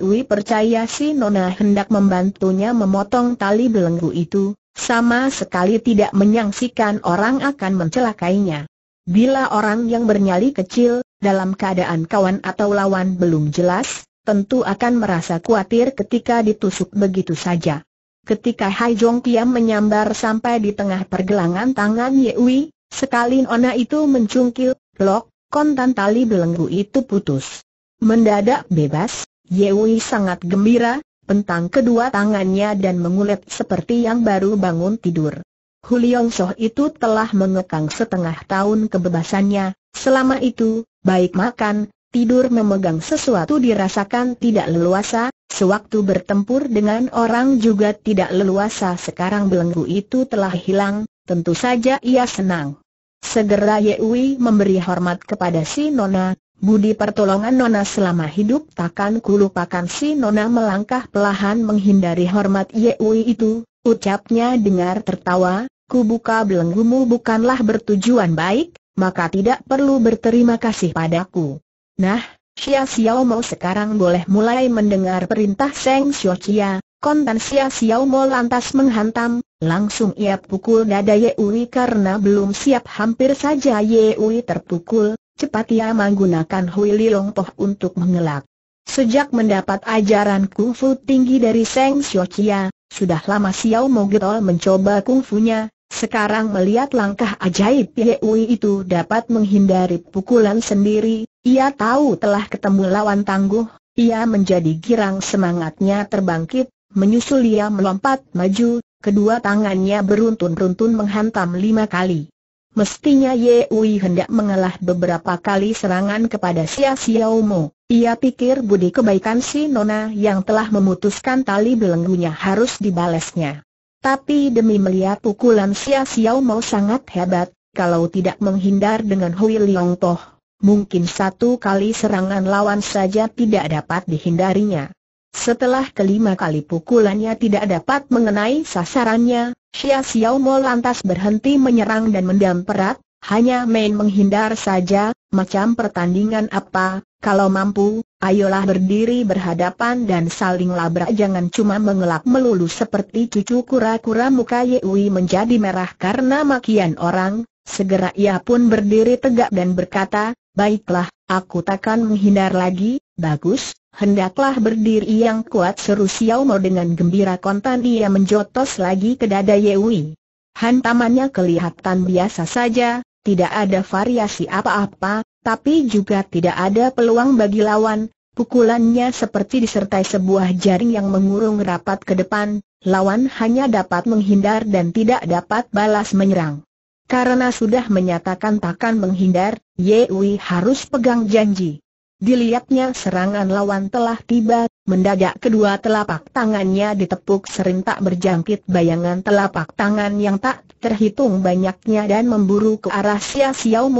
Wei percaya si Nona hendak membantunya memotong tali belenggu itu, sama sekali tidak menyangsikan orang akan mencelakainya. Bila orang yang bernyali kecil, dalam keadaan kawan atau lawan belum jelas, tentu akan merasa khawatir ketika ditusuk begitu saja. Ketika Hai Jong Kiam menyambar sampai di tengah pergelangan tangan Wei, sekali Nona itu mencungkil, lok, kontan tali belenggu itu putus. Mendadak bebas, Yewi sangat gembira, pentang kedua tangannya dan mengulet seperti yang baru bangun tidur. Huliong Soh itu telah mengekang setengah tahun kebebasannya, selama itu, baik makan, tidur memegang sesuatu dirasakan tidak leluasa, sewaktu bertempur dengan orang juga tidak leluasa sekarang belenggu itu telah hilang, tentu saja ia senang. Segera Yewi memberi hormat kepada si Nona, budi pertolongan Nona selama hidup takkan kulupakan si Nona melangkah pelahan menghindari hormat Yewi itu, ucapnya dengar tertawa, "Ku buka belenggumu bukanlah bertujuan baik, maka tidak perlu berterima kasih padaku. Nah, Xia Xiao Mo sekarang boleh mulai mendengar perintah Seng Xiao Chia, kontan Xia Xiao Mo lantas menghantam, Langsung ia pukul dada Yeui karena belum siap hampir saja Yeui terpukul, cepat ia menggunakan Hui Lilong Poh untuk mengelak. Sejak mendapat ajaran kungfu tinggi dari Seng Xiochia, sudah lama Xiao Mo mencoba kungfunya, sekarang melihat langkah ajaib Ui itu dapat menghindari pukulan sendiri, ia tahu telah ketemu lawan tangguh, ia menjadi girang semangatnya terbangkit, menyusul ia melompat maju, Kedua tangannya beruntun-beruntun menghantam lima kali. Mestinya Ye Ui hendak mengalah beberapa kali serangan kepada Xia Mo. Ia pikir budi kebaikan si Nona yang telah memutuskan tali belenggunya harus dibalasnya. Tapi demi melihat pukulan Xia Mo sangat hebat, kalau tidak menghindar dengan Hui Liang Toh, mungkin satu kali serangan lawan saja tidak dapat dihindarinya. Setelah kelima kali pukulannya tidak dapat mengenai sasarannya, Xia Xiao Mo lantas berhenti menyerang dan mendam perat, hanya main menghindar saja, macam pertandingan apa, kalau mampu, ayolah berdiri berhadapan dan saling labrak jangan cuma mengelak melulu seperti cucu kura-kura muka Yewi menjadi merah karena makian orang, segera ia pun berdiri tegak dan berkata, baiklah, aku takkan menghindar lagi, bagus, Hendaklah berdiri yang kuat seru Xiao Mo dengan gembira kontan ia menjotos lagi ke dada Yewi. Hantamannya kelihatan biasa saja, tidak ada variasi apa-apa, tapi juga tidak ada peluang bagi lawan, pukulannya seperti disertai sebuah jaring yang mengurung rapat ke depan, lawan hanya dapat menghindar dan tidak dapat balas menyerang. Karena sudah menyatakan takkan menghindar, Yewi harus pegang janji. Dilihatnya serangan lawan telah tiba, mendadak kedua telapak tangannya ditepuk serentak berjangkit bayangan telapak tangan yang tak terhitung banyaknya dan memburu ke arah Sia Xiao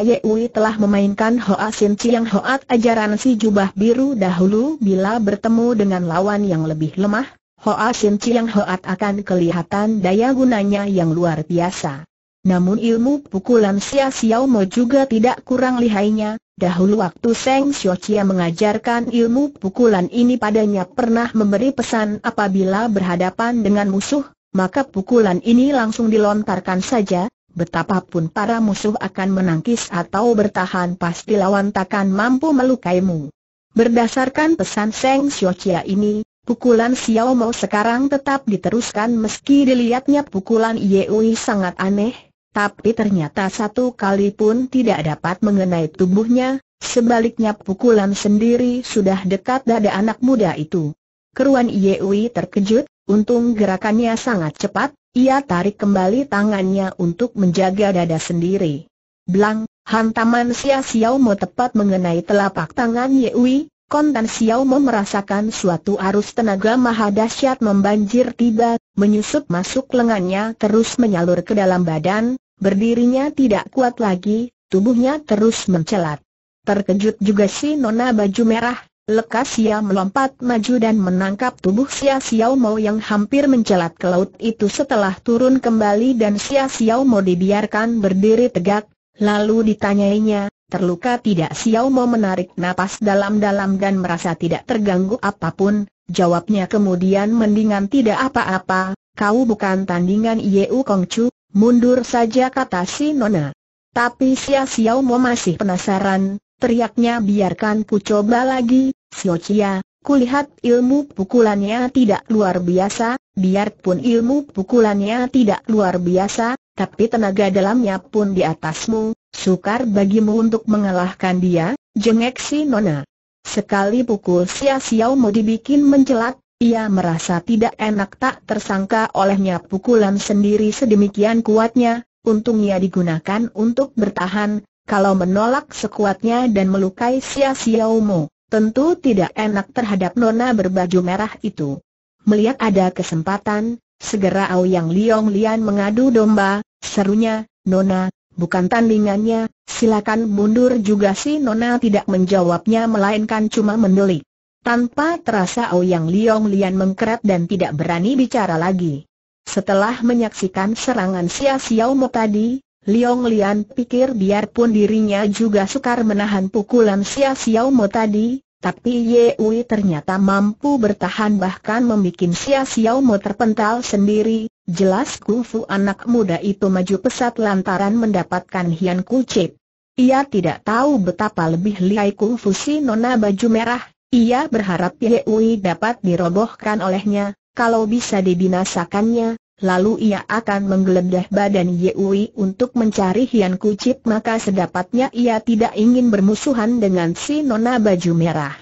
Ye Ui telah memainkan Hoa Sin Chiang Hoat ajaran si jubah biru dahulu bila bertemu dengan lawan yang lebih lemah, Hoa Sin Chiang Hoat akan kelihatan daya gunanya yang luar biasa. Namun ilmu pukulan Sia Xiao Mo juga tidak kurang lihainya, Dahulu waktu Seng Xiaoqia mengajarkan ilmu pukulan ini padanya pernah memberi pesan apabila berhadapan dengan musuh, maka pukulan ini langsung dilontarkan saja, betapapun para musuh akan menangkis atau bertahan pasti lawan takkan mampu melukaimu. Berdasarkan pesan Seng Xiaoqia ini, pukulan Xiao Mo sekarang tetap diteruskan meski dilihatnya pukulan Yeui sangat aneh, tapi ternyata satu kali pun tidak dapat mengenai tubuhnya, sebaliknya pukulan sendiri sudah dekat dada anak muda itu. Keruan Yewi terkejut, untung gerakannya sangat cepat, ia tarik kembali tangannya untuk menjaga dada sendiri. Blang, hantaman Sia sia mau tepat mengenai telapak tangan Yewi, Kontan Xiao Mo merasakan suatu arus tenaga maha dahsyat membanjir tiba, menyusup masuk lengannya terus menyalur ke dalam badan, berdirinya tidak kuat lagi, tubuhnya terus mencelat. Terkejut juga si nona baju merah, lekas ia melompat maju dan menangkap tubuh Sia Xiao Mo yang hampir mencelat ke laut itu setelah turun kembali dan Sia Xiao Mo dibiarkan berdiri tegak, lalu ditanyainya, terluka tidak Xiao mau menarik napas dalam-dalam dan merasa tidak terganggu apapun, jawabnya kemudian mendingan tidak apa-apa, kau bukan tandingan Yeu Chu, mundur saja kata si Nona. Tapi Xia Xiao mau masih penasaran, teriaknya biarkan ku coba lagi, Xiao Chia, Kulihat ilmu pukulannya tidak luar biasa, biarpun ilmu pukulannya tidak luar biasa, tapi tenaga dalamnya pun di atasmu, Sukar bagimu untuk mengalahkan dia, jengek si Nona. Sekali pukul Sia sia mau dibikin mencelat, ia merasa tidak enak tak tersangka olehnya pukulan sendiri sedemikian kuatnya, Untung ia digunakan untuk bertahan, kalau menolak sekuatnya dan melukai Sia sia Mo, tentu tidak enak terhadap Nona berbaju merah itu. Melihat ada kesempatan, segera Ao Yang Liong Lian mengadu domba, serunya, Nona, bukan tandingannya, silakan mundur juga si Nona tidak menjawabnya melainkan cuma mendelik. Tanpa terasa Yang Liong Lian mengkerat dan tidak berani bicara lagi. Setelah menyaksikan serangan Sia Xiao Mo tadi, Liong Lian pikir biarpun dirinya juga sukar menahan pukulan Sia Xiao Mo tadi, tapi Ye Wei ternyata mampu bertahan bahkan membuat Sia Xiao Mo terpental sendiri, jelas kungfu anak muda itu maju pesat lantaran mendapatkan Hian Kucip. Ia tidak tahu betapa lebih lihai kungfu si nona baju merah, ia berharap Ye Wei dapat dirobohkan olehnya, kalau bisa dibinasakannya, Lalu ia akan menggeledah badan Yui untuk mencari Hian Kucip maka sedapatnya ia tidak ingin bermusuhan dengan si Nona Baju Merah.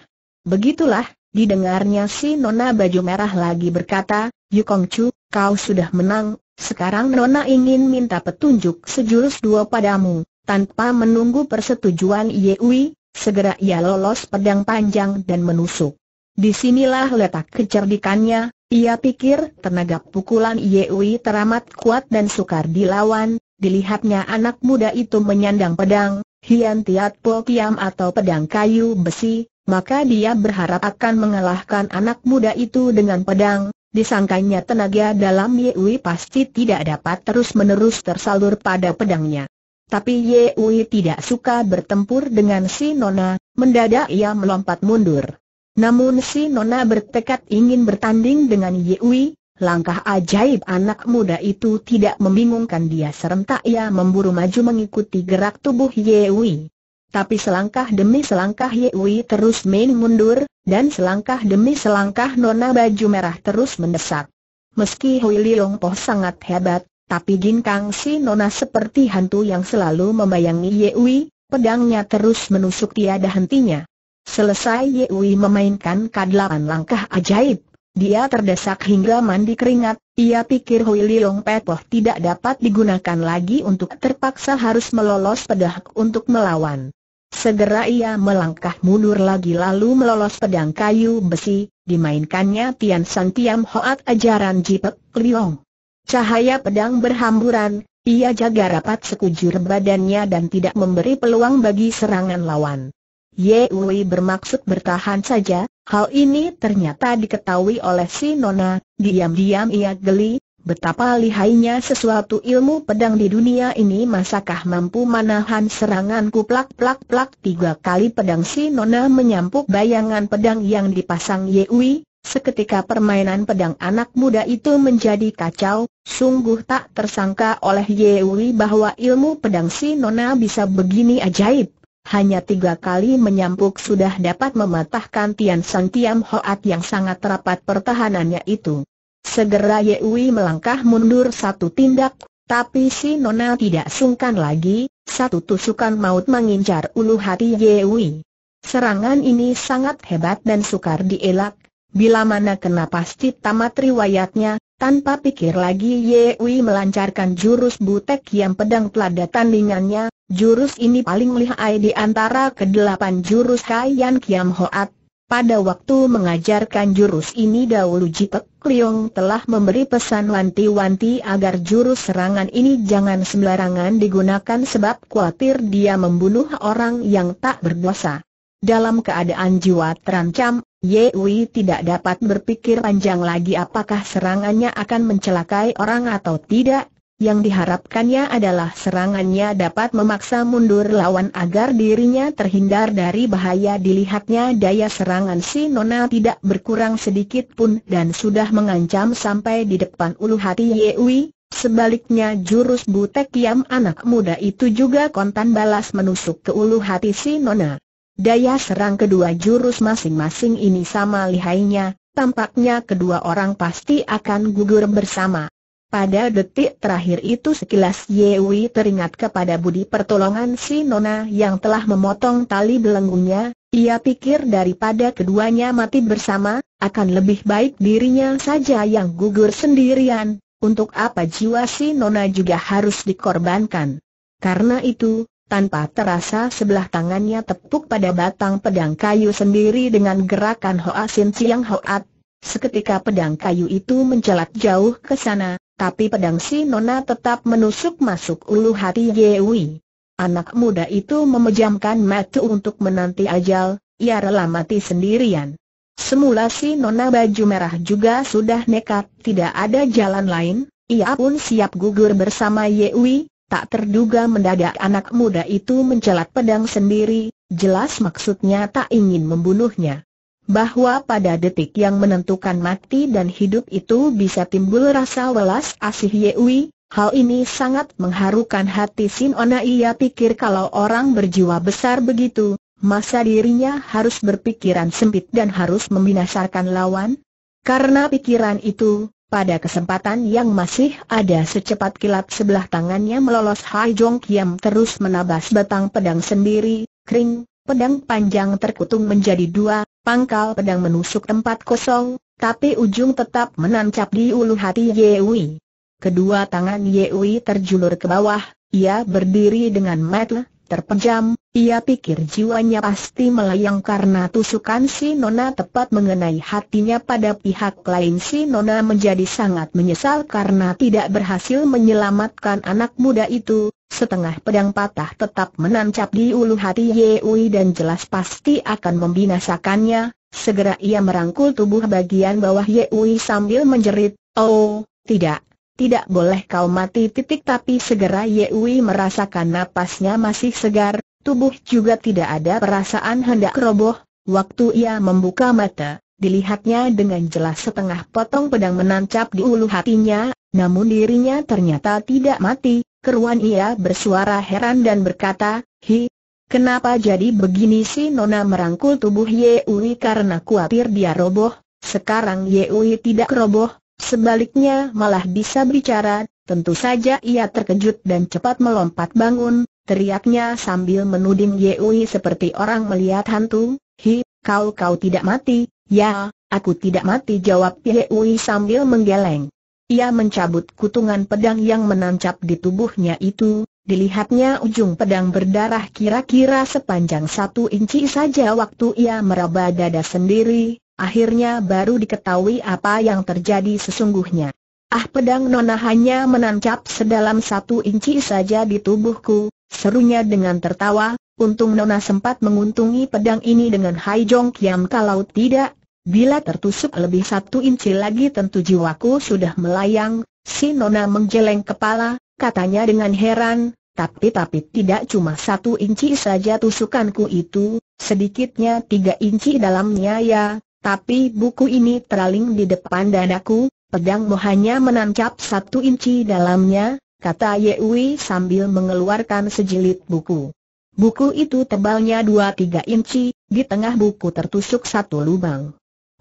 Begitulah, didengarnya si Nona Baju Merah lagi berkata, Yukong Chu, kau sudah menang, sekarang Nona ingin minta petunjuk sejurus dua padamu. Tanpa menunggu persetujuan Yui, segera ia lolos pedang panjang dan menusuk. Disinilah letak kecerdikannya, ia pikir tenaga pukulan Yewi teramat kuat dan sukar dilawan, dilihatnya anak muda itu menyandang pedang, Hian Tiat Po Kiam atau pedang kayu besi, maka dia berharap akan mengalahkan anak muda itu dengan pedang, disangkanya tenaga dalam Yewi pasti tidak dapat terus-menerus tersalur pada pedangnya. Tapi Yewi tidak suka bertempur dengan si Nona, mendadak ia melompat mundur. Namun si Nona bertekad ingin bertanding dengan Yewi, langkah ajaib anak muda itu tidak membingungkan dia serentak ia memburu maju mengikuti gerak tubuh Yewi. Tapi selangkah demi selangkah Yewi terus main mundur, dan selangkah demi selangkah Nona baju merah terus mendesak. Meski Hui Leong Po sangat hebat, tapi ginkang si Nona seperti hantu yang selalu membayangi Yewi, pedangnya terus menusuk tiada hentinya. Selesai Yewi memainkan kadelapan langkah ajaib, dia terdesak hingga mandi keringat, ia pikir Hui Liong Pepoh tidak dapat digunakan lagi untuk terpaksa harus melolos pedang untuk melawan. Segera ia melangkah mundur lagi lalu melolos pedang kayu besi, dimainkannya Tian San Tiam Hoat ajaran Jipek Liong. Cahaya pedang berhamburan, ia jaga rapat sekujur badannya dan tidak memberi peluang bagi serangan lawan. Ye Wei bermaksud bertahan saja, hal ini ternyata diketahui oleh si Nona, diam-diam ia geli, betapa lihainya sesuatu ilmu pedang di dunia ini masakah mampu manahan serangan kuplak-plak-plak tiga kali pedang si Nona menyampuk bayangan pedang yang dipasang Ye Wei. Seketika permainan pedang anak muda itu menjadi kacau, sungguh tak tersangka oleh Ye Wei bahwa ilmu pedang si Nona bisa begini ajaib hanya tiga kali menyampuk sudah dapat mematahkan Tian San Tiam Hoat yang sangat rapat pertahanannya itu. Segera Ye Wei melangkah mundur satu tindak, tapi si Nona tidak sungkan lagi, satu tusukan maut mengincar ulu hati Ye Wei. Serangan ini sangat hebat dan sukar dielak, bila mana kena pasti tamat riwayatnya, tanpa pikir lagi Ye Wei melancarkan jurus butek yang pedang pelada tandingannya, Jurus ini paling lihai di antara kedelapan jurus Kaian Kiam Hoat. Pada waktu mengajarkan jurus ini dahulu Jitek Liong telah memberi pesan wanti-wanti agar jurus serangan ini jangan sembarangan digunakan sebab khawatir dia membunuh orang yang tak berdosa. Dalam keadaan jiwa terancam, Ye Wei tidak dapat berpikir panjang lagi apakah serangannya akan mencelakai orang atau tidak, yang diharapkannya adalah serangannya dapat memaksa mundur lawan agar dirinya terhindar dari bahaya dilihatnya daya serangan si Nona tidak berkurang sedikit pun dan sudah mengancam sampai di depan ulu hati Yewi, sebaliknya jurus butek yam anak muda itu juga kontan balas menusuk ke ulu hati si Nona. Daya serang kedua jurus masing-masing ini sama lihainya, tampaknya kedua orang pasti akan gugur bersama. Pada detik terakhir itu sekilas Yewi teringat kepada budi pertolongan si Nona yang telah memotong tali belenggunya, ia pikir daripada keduanya mati bersama, akan lebih baik dirinya saja yang gugur sendirian, untuk apa jiwa si Nona juga harus dikorbankan. Karena itu, tanpa terasa sebelah tangannya tepuk pada batang pedang kayu sendiri dengan gerakan Hoa Sin Siang Hoat, Seketika pedang kayu itu mencelat jauh ke sana, tapi pedang si Nona tetap menusuk masuk ulu hati Yewi. Anak muda itu memejamkan mata untuk menanti ajal, ia rela mati sendirian. Semula si Nona baju merah juga sudah nekat, tidak ada jalan lain, ia pun siap gugur bersama Yewi, tak terduga mendadak anak muda itu mencelat pedang sendiri, jelas maksudnya tak ingin membunuhnya bahwa pada detik yang menentukan mati dan hidup itu bisa timbul rasa welas asih Yewi, hal ini sangat mengharukan hati Sin Ona ia pikir kalau orang berjiwa besar begitu, masa dirinya harus berpikiran sempit dan harus membinasakan lawan? Karena pikiran itu, pada kesempatan yang masih ada secepat kilat sebelah tangannya melolos Hai Jong Kiam terus menabas batang pedang sendiri, kring, pedang panjang terkutung menjadi dua, pangkal pedang menusuk tempat kosong, tapi ujung tetap menancap di ulu hati Yewi. Kedua tangan Yewi terjulur ke bawah, ia berdiri dengan metel, terpejam, ia pikir jiwanya pasti melayang karena tusukan si Nona tepat mengenai hatinya pada pihak lain si Nona menjadi sangat menyesal karena tidak berhasil menyelamatkan anak muda itu, Setengah pedang patah tetap menancap di ulu hati Yehui dan jelas pasti akan membinasakannya, segera ia merangkul tubuh bagian bawah Yehui sambil menjerit, Oh, tidak, tidak boleh kau mati titik tapi segera Yehui merasakan napasnya masih segar, tubuh juga tidak ada perasaan hendak roboh, waktu ia membuka mata, dilihatnya dengan jelas setengah potong pedang menancap di ulu hatinya, namun dirinya ternyata tidak mati, Keruan ia bersuara heran dan berkata, Hi, kenapa jadi begini si Nona merangkul tubuh Yeui karena khawatir dia roboh, sekarang Yeui tidak roboh, sebaliknya malah bisa bicara, tentu saja ia terkejut dan cepat melompat bangun, teriaknya sambil menuding Yeui seperti orang melihat hantu, Hi, kau-kau tidak mati, ya, aku tidak mati jawab Yeui sambil menggeleng. Ia mencabut kutungan pedang yang menancap di tubuhnya itu, dilihatnya ujung pedang berdarah kira-kira sepanjang satu inci saja waktu ia meraba dada sendiri, akhirnya baru diketahui apa yang terjadi sesungguhnya. Ah pedang nona hanya menancap sedalam satu inci saja di tubuhku, serunya dengan tertawa, untung nona sempat menguntungi pedang ini dengan Hai Jong Kiam kalau tidak, Bila tertusuk lebih satu inci lagi tentu jiwaku sudah melayang, si Nona menggeleng kepala, katanya dengan heran, tapi-tapi tidak cuma satu inci saja tusukanku itu, sedikitnya tiga inci dalamnya ya, tapi buku ini teraling di depan dadaku, pedang hanya menancap satu inci dalamnya, kata Yewi sambil mengeluarkan sejilid buku. Buku itu tebalnya dua tiga inci, di tengah buku tertusuk satu lubang.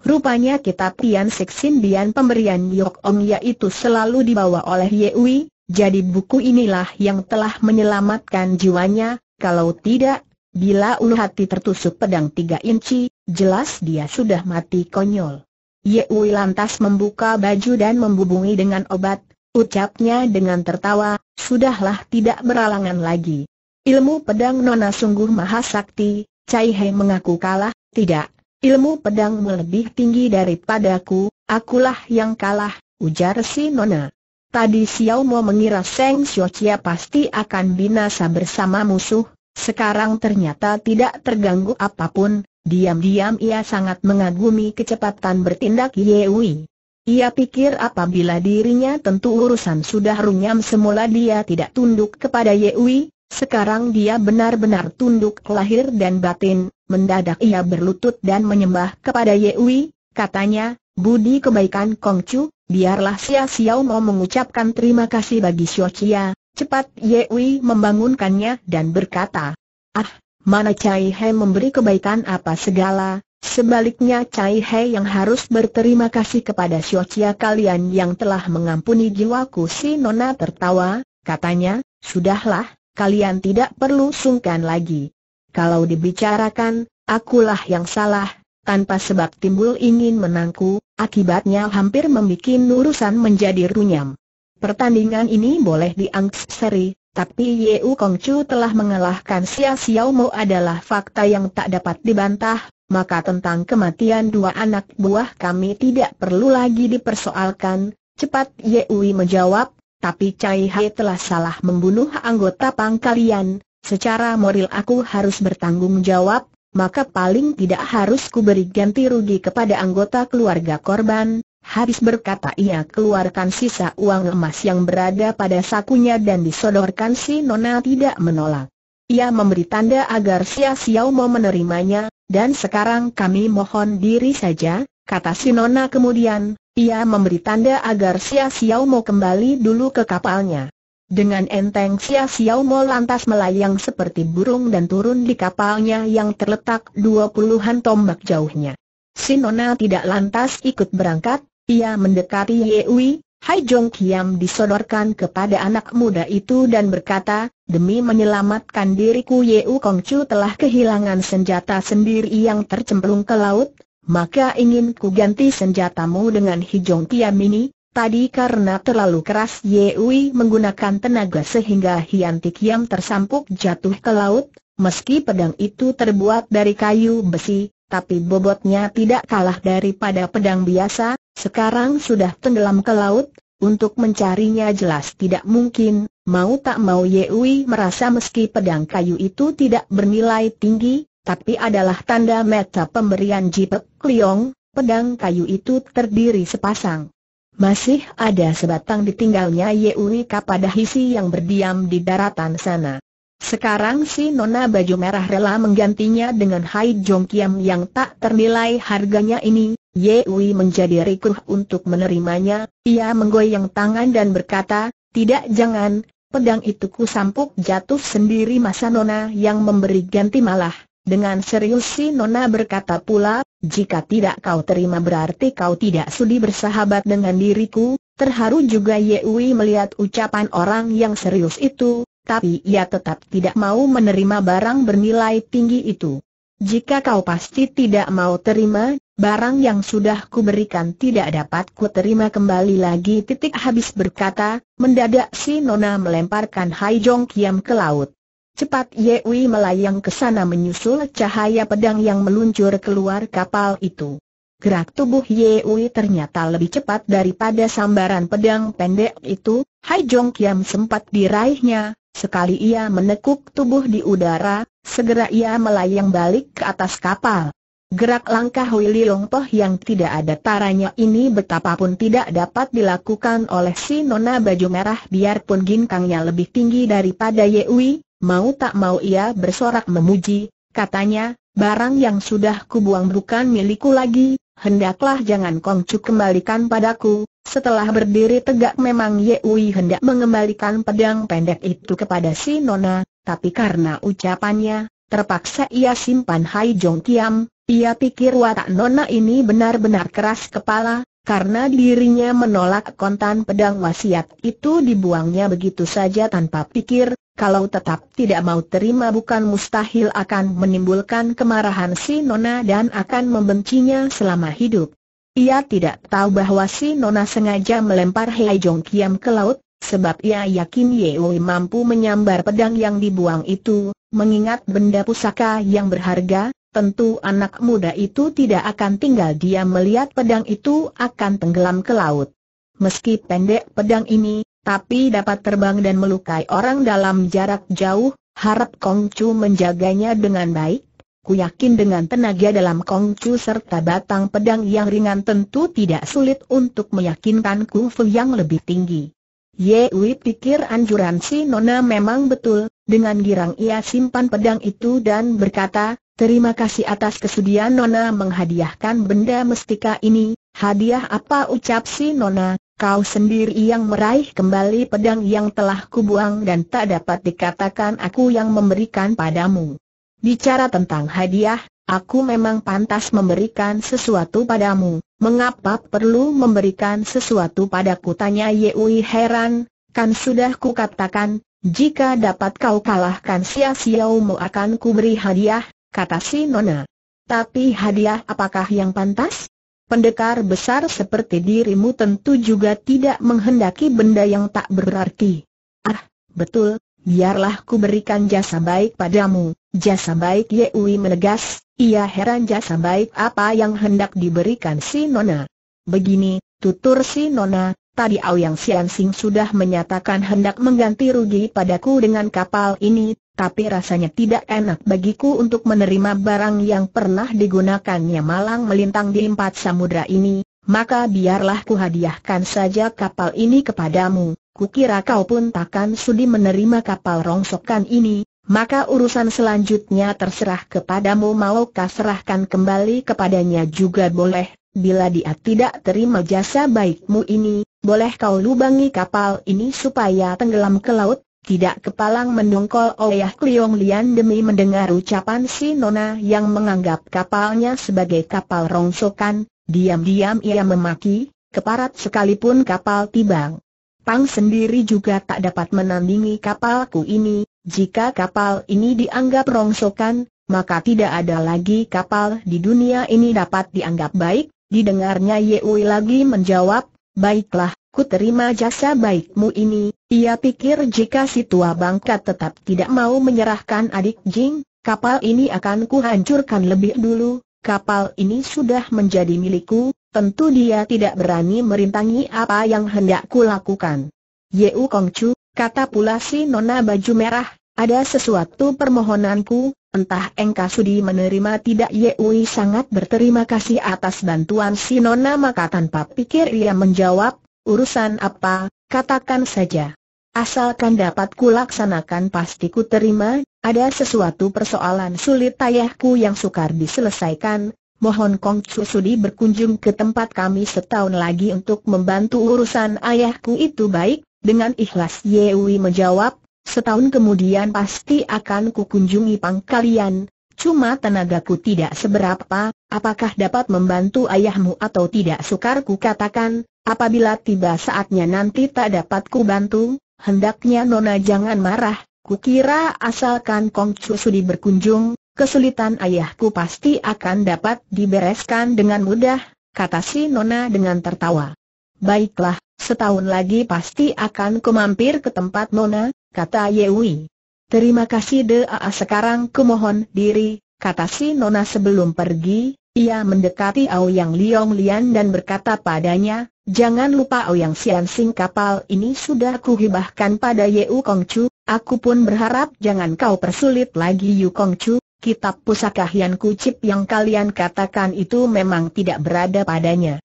Rupanya kitab Tian Seksin Dian pemberian Yok Ong yaitu selalu dibawa oleh Ye Wei, jadi buku inilah yang telah menyelamatkan jiwanya, kalau tidak, bila ulu hati tertusuk pedang tiga inci, jelas dia sudah mati konyol. Ye Wei lantas membuka baju dan membubungi dengan obat, ucapnya dengan tertawa, sudahlah tidak beralangan lagi. Ilmu pedang Nona sungguh maha sakti, Cai He mengaku kalah, tidak, Ilmu pedang lebih tinggi daripadaku, akulah yang kalah, ujar si Nona. Tadi Xiao Mo mengira Seng Xiaochia pasti akan binasa bersama musuh, sekarang ternyata tidak terganggu apapun, diam-diam ia sangat mengagumi kecepatan bertindak Yewi. Ia pikir apabila dirinya tentu urusan sudah runyam semula dia tidak tunduk kepada Yewi, sekarang dia benar-benar tunduk lahir dan batin, Mendadak ia berlutut dan menyembah kepada Yewi, katanya, Budi kebaikan Kong Chu, biarlah Xia Xiao mau mengucapkan terima kasih bagi Xiao Chia. Cepat Yewi membangunkannya dan berkata, Ah, mana Cai He memberi kebaikan apa segala, Sebaliknya Cai He yang harus berterima kasih kepada Xiao Chia kalian yang telah mengampuni jiwaku si Nona tertawa, katanya, Sudahlah, kalian tidak perlu sungkan lagi kalau dibicarakan, akulah yang salah, tanpa sebab timbul ingin menangku, akibatnya hampir membuat urusan menjadi runyam. Pertandingan ini boleh diangkat seri, tapi Yeu Kong telah mengalahkan Xia Xiao Mo adalah fakta yang tak dapat dibantah, maka tentang kematian dua anak buah kami tidak perlu lagi dipersoalkan, cepat Yeui menjawab, tapi Cai Hai telah salah membunuh anggota pangkalian. Secara moral aku harus bertanggung jawab, maka paling tidak harus kuberi ganti rugi kepada anggota keluarga korban. Habis berkata ia keluarkan sisa uang emas yang berada pada sakunya dan disodorkan si Nona tidak menolak. Ia memberi tanda agar Sia Xiao mau menerimanya, dan sekarang kami mohon diri saja, kata si Nona kemudian, ia memberi tanda agar Sia Xiao mau kembali dulu ke kapalnya. Dengan enteng Xia Xiaomo lantas melayang seperti burung dan turun di kapalnya yang terletak dua puluhan tombak jauhnya. Si Nona tidak lantas ikut berangkat, ia mendekati Yewi, Hai Jong Kiam disodorkan kepada anak muda itu dan berkata, Demi menyelamatkan diriku Yeu Chu telah kehilangan senjata sendiri yang tercemplung ke laut, maka ingin ku ganti senjatamu dengan Hijong Kiam ini, Tadi karena terlalu keras Yui menggunakan tenaga sehingga Hian yang tersampuk jatuh ke laut, meski pedang itu terbuat dari kayu besi, tapi bobotnya tidak kalah daripada pedang biasa, sekarang sudah tenggelam ke laut, untuk mencarinya jelas tidak mungkin, mau tak mau Yui merasa meski pedang kayu itu tidak bernilai tinggi, tapi adalah tanda meta pemberian Jipek Kliong, pedang kayu itu terdiri sepasang masih ada sebatang ditinggalnya Yeurika pada hisi yang berdiam di daratan sana. Sekarang si Nona baju merah rela menggantinya dengan Hai Jong Kiam yang tak ternilai harganya ini, Yewi menjadi rikuh untuk menerimanya, ia menggoyang tangan dan berkata, tidak jangan, pedang itu ku sampuk jatuh sendiri masa Nona yang memberi ganti malah dengan serius si Nona berkata pula, jika tidak kau terima berarti kau tidak sudi bersahabat dengan diriku. Terharu juga Yewi melihat ucapan orang yang serius itu, tapi ia tetap tidak mau menerima barang bernilai tinggi itu. Jika kau pasti tidak mau terima, barang yang sudah kuberikan tidak dapat ku terima kembali lagi. Titik habis berkata, mendadak si Nona melemparkan Hai Jong Kiam ke laut. Cepat Yewi melayang ke sana menyusul cahaya pedang yang meluncur keluar kapal itu. Gerak tubuh Yewi ternyata lebih cepat daripada sambaran pedang pendek itu, Hai Jong Kiam sempat diraihnya, sekali ia menekuk tubuh di udara, segera ia melayang balik ke atas kapal. Gerak langkah Wili Poh yang tidak ada taranya ini betapapun tidak dapat dilakukan oleh si Nona Baju Merah biarpun ginkangnya lebih tinggi daripada Yewi, Mau tak mau ia bersorak memuji, katanya, barang yang sudah kubuang bukan milikku lagi, hendaklah jangan Kongcu kembalikan padaku. Setelah berdiri tegak memang Ye Ui hendak mengembalikan pedang pendek itu kepada si Nona, tapi karena ucapannya, terpaksa ia simpan Hai Jong Kiam, ia pikir watak Nona ini benar-benar keras kepala, karena dirinya menolak kontan pedang wasiat itu dibuangnya begitu saja tanpa pikir, kalau tetap tidak mau terima bukan mustahil akan menimbulkan kemarahan si Nona dan akan membencinya selama hidup. Ia tidak tahu bahwa si Nona sengaja melempar Hei Jong Kiam ke laut, sebab ia yakin Wei mampu menyambar pedang yang dibuang itu, mengingat benda pusaka yang berharga, tentu anak muda itu tidak akan tinggal dia melihat pedang itu akan tenggelam ke laut. Meski pendek pedang ini, tapi dapat terbang dan melukai orang dalam jarak jauh, harap Kong Chu menjaganya dengan baik. Ku yakin dengan tenaga dalam Kong Chu serta batang pedang yang ringan tentu tidak sulit untuk meyakinkan Kung Fu yang lebih tinggi. Ye Wei pikir anjuran si Nona memang betul, dengan girang ia simpan pedang itu dan berkata, terima kasih atas kesudian Nona menghadiahkan benda mestika ini, hadiah apa ucap si Nona, Kau sendiri yang meraih kembali pedang yang telah kubuang dan tak dapat dikatakan aku yang memberikan padamu. Bicara tentang hadiah, aku memang pantas memberikan sesuatu padamu. Mengapa perlu memberikan sesuatu padaku? Tanya Yui heran. Kan sudah kukatakan, jika dapat kau kalahkan Sia mu akan kuberi hadiah, kata si Nona. Tapi hadiah apakah yang pantas? Pendekar besar seperti dirimu tentu juga tidak menghendaki benda yang tak berarti. Ah, betul, biarlah ku berikan jasa baik padamu. Jasa baik Ye Yewi menegas, ia heran jasa baik apa yang hendak diberikan si Nona. Begini, tutur si Nona, tadi Sian Sing sudah menyatakan hendak mengganti rugi padaku dengan kapal ini, tapi rasanya tidak enak bagiku untuk menerima barang yang pernah digunakannya malang melintang di empat samudra ini, maka biarlah ku hadiahkan saja kapal ini kepadamu, kukira kau pun takkan sudi menerima kapal rongsokan ini, maka urusan selanjutnya terserah kepadamu maukah serahkan kembali kepadanya juga boleh, bila dia tidak terima jasa baikmu ini, boleh kau lubangi kapal ini supaya tenggelam ke laut, tidak kepalang mendongkol oleh Kliong Lian demi mendengar ucapan si Nona yang menganggap kapalnya sebagai kapal rongsokan, diam-diam ia memaki, keparat sekalipun kapal tibang. Pang sendiri juga tak dapat menandingi kapalku ini, jika kapal ini dianggap rongsokan, maka tidak ada lagi kapal di dunia ini dapat dianggap baik, didengarnya Yewi lagi menjawab, baiklah, ku terima jasa baikmu ini, ia pikir jika si tua bangka tetap tidak mau menyerahkan adik Jing, kapal ini akan kuhancurkan lebih dulu, kapal ini sudah menjadi milikku, tentu dia tidak berani merintangi apa yang hendak kulakukan. Yeu Kongcu, kata pula si nona baju merah, ada sesuatu permohonanku, entah engkau sudi menerima tidak Yeui sangat berterima kasih atas bantuan si nona maka tanpa pikir ia menjawab, urusan apa, Katakan saja. Asalkan dapat kulaksanakan pasti ku terima, ada sesuatu persoalan sulit ayahku yang sukar diselesaikan, mohon Kong Chu Sudi berkunjung ke tempat kami setahun lagi untuk membantu urusan ayahku itu baik, dengan ikhlas Yewi menjawab, setahun kemudian pasti akan kukunjungi pangkalian, cuma tenagaku tidak seberapa, apakah dapat membantu ayahmu atau tidak sukar ku katakan, Apabila tiba saatnya nanti tak dapat ku bantu, hendaknya Nona jangan marah, kukira asalkan Kong Chu Sudi berkunjung, kesulitan ayahku pasti akan dapat dibereskan dengan mudah, kata si Nona dengan tertawa. Baiklah, setahun lagi pasti akan kumampir ke tempat Nona, kata Yewi. Terima kasih deh. sekarang kumohon diri, kata si Nona sebelum pergi, ia mendekati Ao Yang Liong Lian dan berkata padanya, Jangan lupa Oyang Sian Sing kapal ini sudah kuhibahkan pada Yu Kong Chu, aku pun berharap jangan kau persulit lagi Yu Kong Chu, kitab pusaka Hian Kucip yang kalian katakan itu memang tidak berada padanya.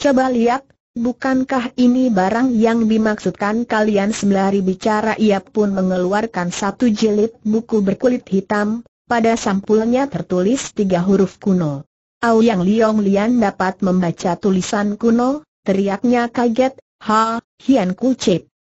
Coba lihat, bukankah ini barang yang dimaksudkan kalian sembari bicara ia pun mengeluarkan satu jilid buku berkulit hitam, pada sampulnya tertulis tiga huruf kuno. yang Liong Lian dapat membaca tulisan kuno, teriaknya kaget, ha, Hian Kucip.